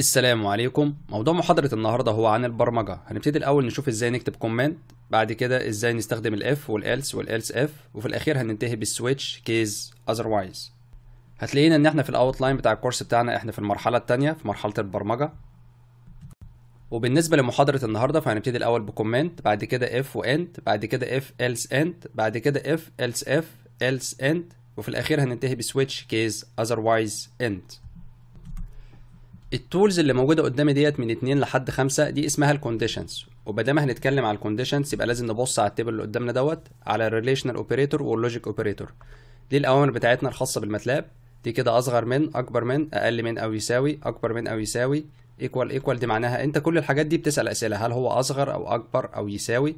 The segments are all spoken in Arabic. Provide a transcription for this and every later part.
السلام عليكم موضوع محاضرة النهاردة هو عن البرمجة هنبتدي الأول نشوف ازاي نكتب كومنت بعد كده ازاي نستخدم الاف والإلس والإلس اف وفي الأخير هننتهي بالسويتش كيز otherwise هتلاقينا ان احنا في الأوت لاين بتاع الكورس بتاعنا احنا في المرحلة التانية في مرحلة البرمجة وبالنسبة لمحاضرة النهاردة فهنبتدي الأول بكومنت بعد كده اف وإنت بعد كده اف إلس إنت بعد كده اف إلس اف إلس إنت وفي الأخير هننتهي بسويتش كيز otherwise إنت التولز اللي موجوده قدامي ديت من 2 لحد 5 دي اسمها الكونديشنز وما دام هنتكلم على الكونديشنز يبقى لازم نبص على التيبل اللي قدامنا دوت على الريليشنال اوبريتور واللوجيك اوبريتور دي الاوامر بتاعتنا الخاصه بالماتلاب دي كده اصغر من اكبر من اقل من او يساوي اكبر من او يساوي ايكوال ايكوال دي معناها انت كل الحاجات دي بتسال اسئله هل هو اصغر او اكبر او يساوي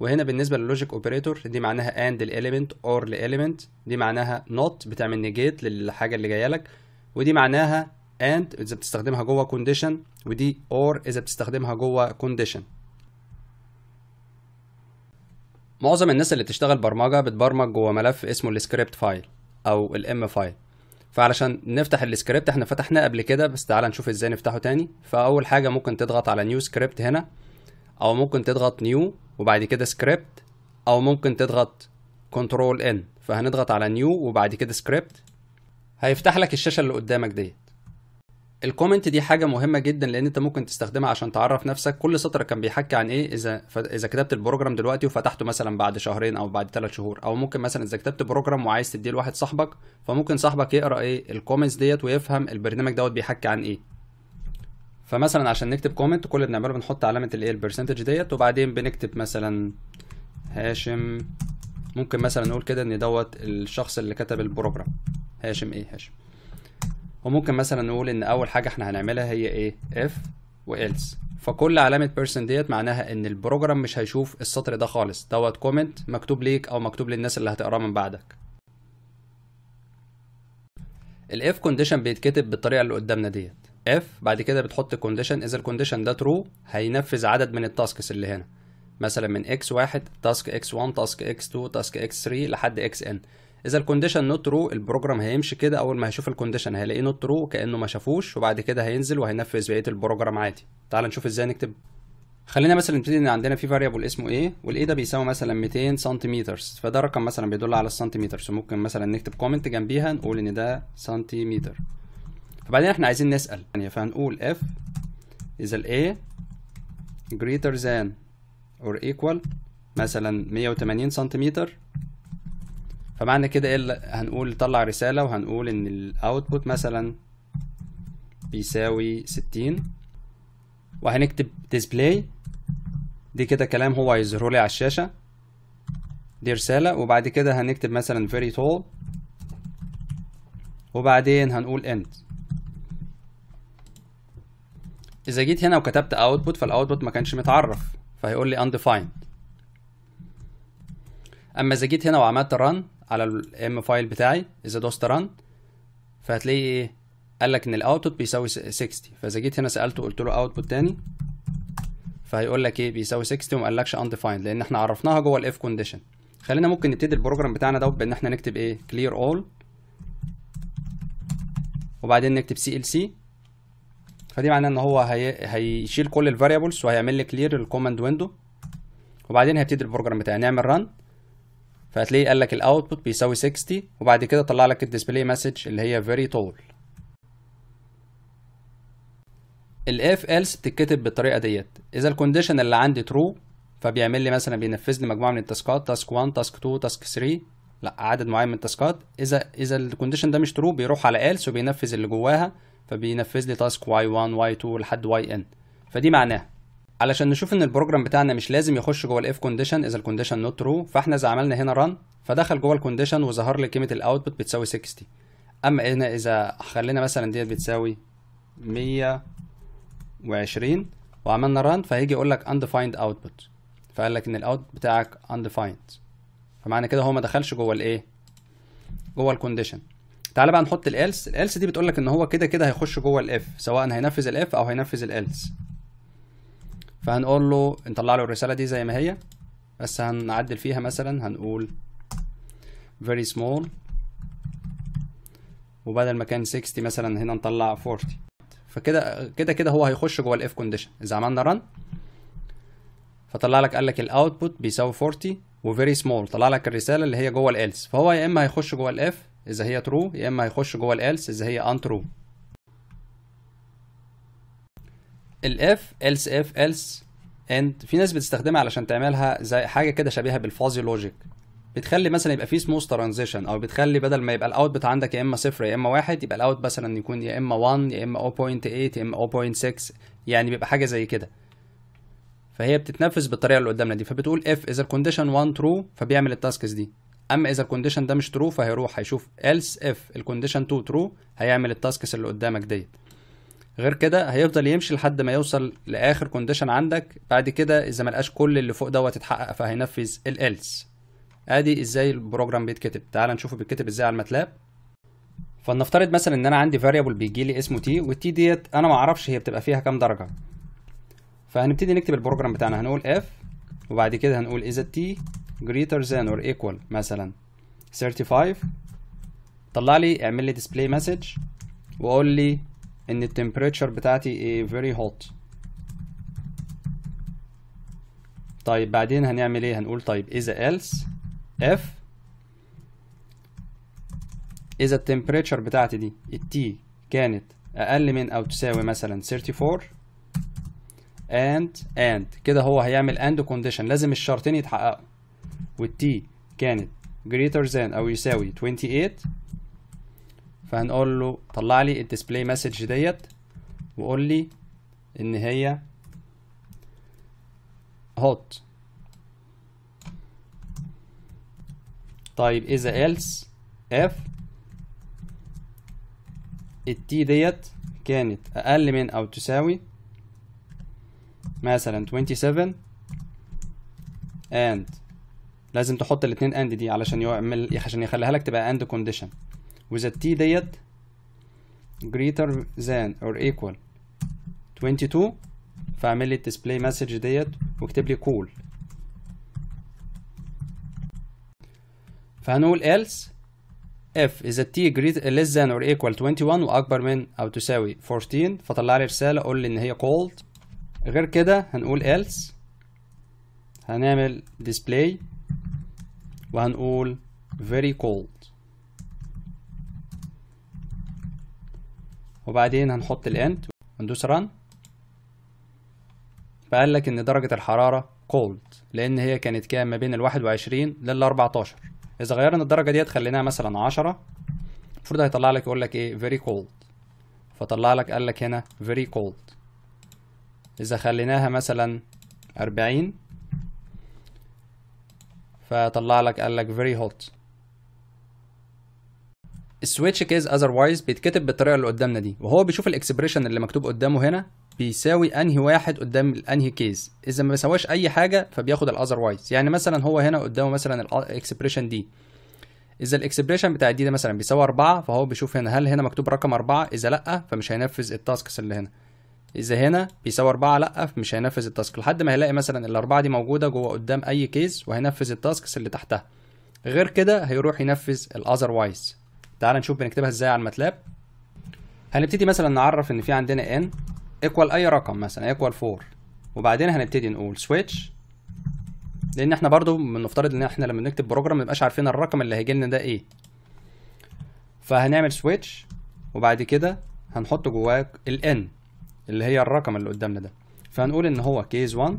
وهنا بالنسبه للوجيك اوبريتور دي معناها اند الاليمنت اور الاليمنت دي معناها نوت بتعمل نيجيت للحاجه اللي جايه لك ودي معناها and اذا بتستخدمها جوه كونديشن ودي اور اذا بتستخدمها جوه كونديشن معظم الناس اللي بتشتغل برمجه بتبرمج جوه ملف اسمه السكريبت فايل او الام فايل فعلشان نفتح السكريبت احنا فتحناه قبل كده بس تعالى نشوف ازاي نفتحه تاني فاول حاجه ممكن تضغط على نيو سكريبت هنا او ممكن تضغط نيو وبعد كده سكريبت او ممكن تضغط كنترول ان فهنضغط على نيو وبعد كده سكريبت هيفتح لك الشاشه اللي قدامك ديت الكومنت دي حاجه مهمه جدا لان انت ممكن تستخدمها عشان تعرف نفسك كل سطر كان بيحكي عن ايه اذا ف... اذا كتبت البروجرام دلوقتي وفتحته مثلا بعد شهرين او بعد ثلاث شهور او ممكن مثلا اذا كتبت بروجرام وعايز تديه لواحد صاحبك فممكن صاحبك يقرا ايه الكومنتس ديت ويفهم البرنامج دوت بيحكي عن ايه فمثلا عشان نكتب كومنت كل اللي بنعمله بنحط علامه الايه البرسنتج ديت وبعدين بنكتب مثلا هاشم ممكن مثلا نقول كده ان دوت الشخص اللي كتب البروجرام هاشم ايه هاشم وممكن مثلا نقول ان اول حاجه احنا هنعملها هي ايه اف والس فكل علامه بيرسون ديت معناها ان البروجرام مش هيشوف السطر ده خالص دوت كومنت مكتوب ليك او مكتوب للناس اللي هتقراه من بعدك الاف كونديشن بيتكتب بالطريقه اللي قدامنا ديت اف بعد كده بتحط كونديشن اذا الكونديشن ده ترو هينفذ عدد من التاسكس اللي هنا مثلا من اكس 1 تاسك اكس 1 تاسك اكس 2 تاسك اكس 3 لحد اكس ان اذا الكونديشن نوت ترو البروجرام هيمشي كده اول ما هيشوف الكونديشن هيلاقيه نوت ترو كانه ما شافوش وبعد كده هينزل وهينفذ بقيه البروجرام عادي تعال نشوف ازاي نكتب خلينا مثلا نبتدي ان عندنا في فاريبل اسمه ايه والايه ده بيساوي مثلا 200 سنتيمتر فده رقم مثلا بيدل على السنتيمتر ممكن مثلا نكتب كومنت جنبيها نقول ان ده سنتيمتر فبعدين احنا عايزين نسال يعني فهنقول if اذا الايه greater than اور equal مثلا 180 سنتيمتر فمعنى كده ايه هنقول طلع رسالة وهنقول ان الاوتبوت مثلا بيساوي 60 وهنكتب ديسبلاي دي كده كلام هو هيظهره لي على الشاشة دي رسالة وبعد كده هنكتب مثلا very tall وبعدين هنقول end إذا جيت هنا وكتبت output فالoutput ما كانش متعرف فهيقول لي undefined أما إذا جيت هنا وعملت run على الام فايل بتاعي اذا دوست ران فهتلاقي ايه قال لك ان الاوتبوت بيساوي 60 فاذا جيت هنا سالته قلت له اوتبوت تاني فهيقول لك ايه بيساوي 60 وما قالكش undefined لان احنا عرفناها جوه الاف كونديشن خلينا ممكن نبتدي البروجرام بتاعنا دوت بان احنا نكتب ايه كلير اول وبعدين نكتب سي ال سي فدي معناه ان هو هي... هيشيل كل الفاريبلز وهيعمل لي كلير للكوماند ويندو وبعدين هيبتدي البروجرام بتاعي نعمل ران فهتلاقيه قال لك الاوتبوت بيساوي 60 وبعد كده طلع لك الديسبلاي مسج اللي هي فيري تول الاف ايلس بتتكتب بالطريقه ديت اذا الكونديشن اللي عندي ترو فبيعمل لي مثلا بينفذ لي مجموعه من التاسكات تاسك 1 تاسك 2 تاسك 3 لا عدد معين من التاسكات اذا اذا الكونديشن ده مش ترو بيروح على ايلس وبينفذ اللي جواها فبينفذ لي تاسك y1 y2 لحد yn فدي معناها علشان نشوف ان البروجرام بتاعنا مش لازم يخش جوه الاف كونديشن اذا الكونديشن نوت ترو فاحنا اذا عملنا هنا ران فدخل جوه الكونديشن وظهر لي قيمه الاوتبوت بتساوي 60 اما هنا اذا خلينا مثلا ديت بتساوي 120 وعملنا ران فهيجي يقول لك undefined output فقال لك ان الاوت بتاعك undefined فمعنى كده هو ما دخلش جوه الايه جوه الكونديشن تعالى بقى نحط الالس الالس دي بتقول لك ان هو كده كده هيخش جوه الاف سواء هينفذ الاف او هينفذ الالس فهنقول له نطلع له الرساله دي زي ما هي بس هنعدل فيها مثلا هنقول very small وبدل ما كان 60 مثلا هنا نطلع 40 فكده كده كده هو هيخش جوه الاف كونديشن اذا عملنا رن فطلع لك قال لك الاوتبوت بيساوي 40 وفيري سمول طلع لك الرساله اللي هي جوه الالس فهو يا اما هيخش جوه الاف اذا هي ترو يا اما هيخش جوه الالس اذا هي ان ترو الاف الس اف الس اند في ناس بتستخدمها علشان تعملها زي حاجه كده شبيهه بالفازي لوجيك بتخلي مثلا يبقى في سموث ترانزيشن او بتخلي بدل ما يبقى الاوت بت عندك يا اما صفر يا اما واحد يبقى الاوت مثلا يكون يا اما 1 يا اما 0.8 يا اما 0.6 يعني بيبقى حاجه زي كده فهي بتتنفذ بالطريقه اللي قدامنا دي فبتقول اف اذا الكونديشن 1 ترو فبيعمل التاسكس دي اما اذا الكونديشن ده مش ترو فهيروح هيشوف else if الكونديشن 2 ترو هيعمل التاسكس اللي قدامك ديت غير كده هيفضل يمشي لحد ما يوصل لاخر كونديشن عندك بعد كده اذا ما لقاش كل اللي فوق دوت اتحقق فهينفذ الالس ادي ازاي البروجرام بيتكتب تعال نشوفه بيتكتب ازاي على الماتلاب فلنفترض مثلا ان انا عندي فاريبل بيجي لي اسمه تي والتي ديت انا ما اعرفش هي بتبقى فيها كام درجه فهنبتدي نكتب البروجرام بتاعنا هنقول اف وبعد كده هنقول اذا تي جريتر ذان اور ايكوال مثلا 35 طلع لي اعمل لي ديسبلاي مسج وقول لي ان التمبريتشر بتاعتي ايه very hot طيب بعدين هنعمل ايه هنقول طيب اذا else if اذا التمبريتشر بتاعتي دي التي كانت اقل من او تساوي مثلا 34 and and كده هو هيعمل and condition لازم الشرطين يتحققوا والتي كانت greater than او يساوي 28 فهنقول له طلع لي الديسبلاي مسج ديت وقول لي ان هي هوت طيب اذا else اف التي ديت كانت اقل من او تساوي مثلا 27 and لازم تحط الاتنين اند دي علشان يعمل عشان يخليها لك تبقى اند كونديشن وإذا تي ديت greater than or equal 22 فاعمل لي الديسبلاي مسج ديت واكتب لي كول فهنقول else if إذا t greater uh, less than or equal 21 وأكبر من أو تساوي 14 فطلع لي رسالة قول لي إن هي called غير كده هنقول else هنعمل display وهنقول very cold وبعدين هنحط الاند وندوس ران فقال لك ان درجة الحرارة cold لان هي كانت كام ما بين الواحد وعشرين لل 14 اذا غيرنا الدرجة ديت خليناها مثلا عشرة المفروض هيطلع لك يقول لك ايه very cold فطلع لك قال لك هنا very cold اذا خليناها مثلا اربعين فطلع لك قال لك very hot السويتش كيس اذروايز بيتكتب بالطريقه اللي قدامنا دي وهو بيشوف الاكسبريشن اللي مكتوب قدامه هنا بيساوي انهي واحد قدام انهي كيز اذا ما سواش اي حاجه فبياخد الاذروايز يعني مثلا هو هنا قدامه مثلا الاكسبريشن دي اذا الاكسبريشن بتاع دي ده مثلا بيساوي 4 فهو بيشوف هنا هل هنا مكتوب رقم 4 اذا لا فمش هينفذ التاسكس اللي هنا اذا هنا بيساوي 4 لا فمش هينفذ التاسك لحد ما هيلاقي مثلا الاربعه دي موجوده جوه قدام اي كيس وهينفذ التاسكس اللي تحتها غير كده هيروح ينفذ الاذروايز تعال نشوف بنكتبها ازاي على الماتلاب هنبتدي مثلا نعرف ان في عندنا n ايكوال اي رقم مثلا ايكوال 4 وبعدين هنبتدي نقول switch لان احنا برضو بنفترض ان احنا لما بنكتب بروجرام مبقاش عارفين الرقم اللي هيجي لنا ده ايه فهنعمل switch وبعد كده هنحط جواه ال n اللي هي الرقم اللي قدامنا ده فهنقول ان هو كيس 1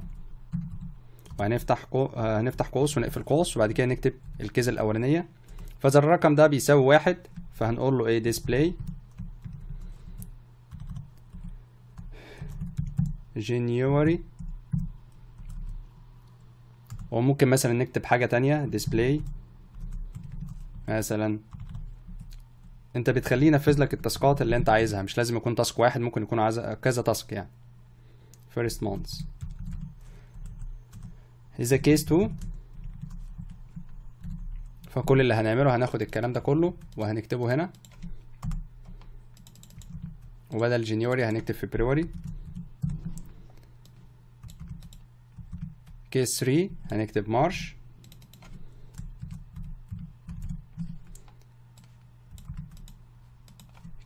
وهنفتح كو... هنفتح قوس ونقفل قوس وبعد كده نكتب الكيس الاولانيه فاذا الرقم ده بيساوي واحد فهنقول له ايه display January وممكن مثلا نكتب حاجة تانية display مثلا انت بتخليه ينفذ لك التاسكات اللي انت عايزها مش لازم يكون تاسك واحد ممكن يكون عايز كذا تاسك يعني first months إذا case 2 فكل اللي هنعمله هناخد الكلام ده كله وهنكتبه هنا وبدل جينيوري هنكتب فبراير كيس 3 هنكتب مارش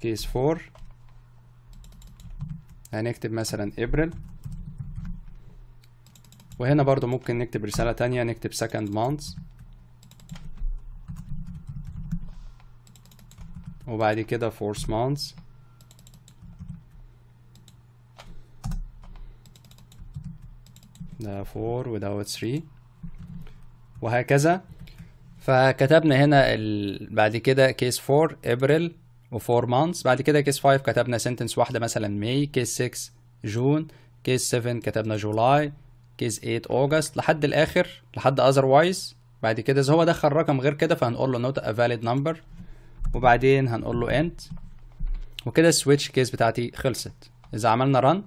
كيس 4 هنكتب مثلا ابريل وهنا برضو ممكن نكتب رسالة تانية نكتب second month وبعد كده فورس months ده 4 وده 3 وهكذا فكتبنا هنا ال... بعد كده كيس 4 ابريل و4 مانس بعد كده كيس 5 كتبنا سنتنس واحده مثلا ماي كيس 6 جون كيس 7 كتبنا جولاي كيس 8 اوغست لحد الاخر لحد اذروايز بعد كده اذا هو دخل رقم غير كده فهنقول له نوت ا فاليد نمبر وبعدين هنقول له انت وكده السويتش كيس بتاعتي خلصت اذا عملنا رن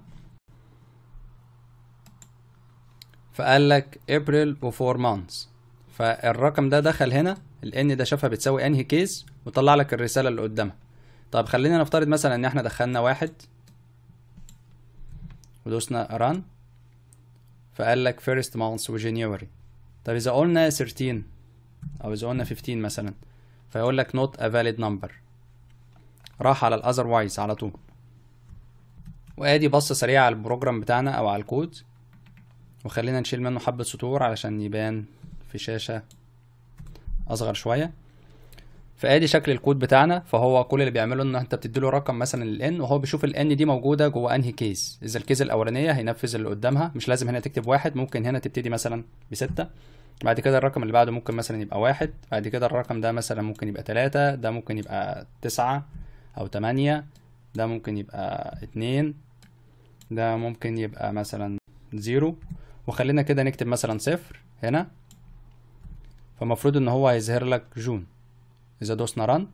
فقال لك ابريل و4 مانس فالرقم ده دخل هنا الان ده شافها بتساوي انهي كيس وطلع لك الرساله اللي قدامها طب خلينا نفترض مثلا ان احنا دخلنا واحد ودوسنا ران فقال لك فيرست و January طب اذا قلنا 13 او اذا قلنا 15 مثلا فيقول لك not a valid number راح على otherwise على طول وادي بصة سريعة على البروجرام بتاعنا او على الكود وخلينا نشيل منه حبة سطور علشان يبان في شاشة اصغر شوية فادي شكل الكود بتاعنا فهو كل اللي بيعمله ان انت بتديله رقم مثلا الان وهو بيشوف الان دي موجوده جوه انهي كيس اذا الكيس الاولانيه هينفذ اللي قدامها مش لازم هنا تكتب واحد ممكن هنا تبتدي مثلا بستة بعد كده الرقم اللي بعده ممكن مثلا يبقى واحد بعد كده الرقم ده مثلا ممكن يبقى تلاتة ده ممكن يبقى تسعة أو تمانية ده ممكن يبقى اتنين ده ممكن يبقى مثلا زيرو وخلينا كده نكتب مثلا صفر هنا فمفروض ان هو هيظهر لك جون اذا دوسنا رن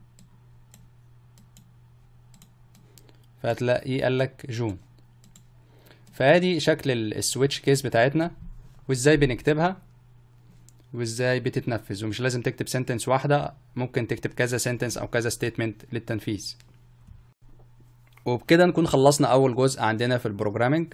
فهتلاقيه قال لك جون فادي شكل السويتش كيس بتاعتنا وازاي بنكتبها وازاي بتتنفذ ومش لازم تكتب سنتنس واحدة ممكن تكتب كذا سنتنس او كذا ستيتمنت للتنفيذ وبكده نكون خلصنا اول جزء عندنا في البروجرامينج